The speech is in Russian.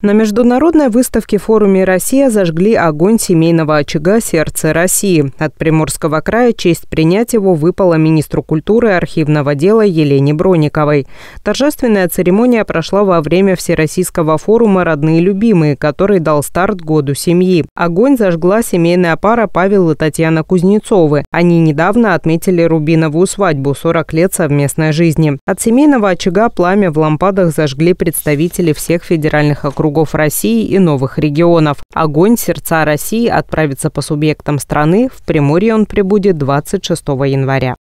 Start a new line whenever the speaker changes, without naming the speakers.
На международной выставке форуме «Россия» зажгли огонь семейного очага «Сердце России». От Приморского края честь принять его выпала министру культуры и архивного дела Елене Брониковой. Торжественная церемония прошла во время Всероссийского форума «Родные любимые», который дал старт году семьи. Огонь зажгла семейная пара Павел и Татьяна Кузнецовы. Они недавно отметили рубиновую свадьбу 40 лет совместной жизни. От семейного очага пламя в лампадах зажгли представители всех федеральных округов округов России и новых регионов. Огонь сердца России отправится по субъектам страны. В Приморье он прибудет 26 января.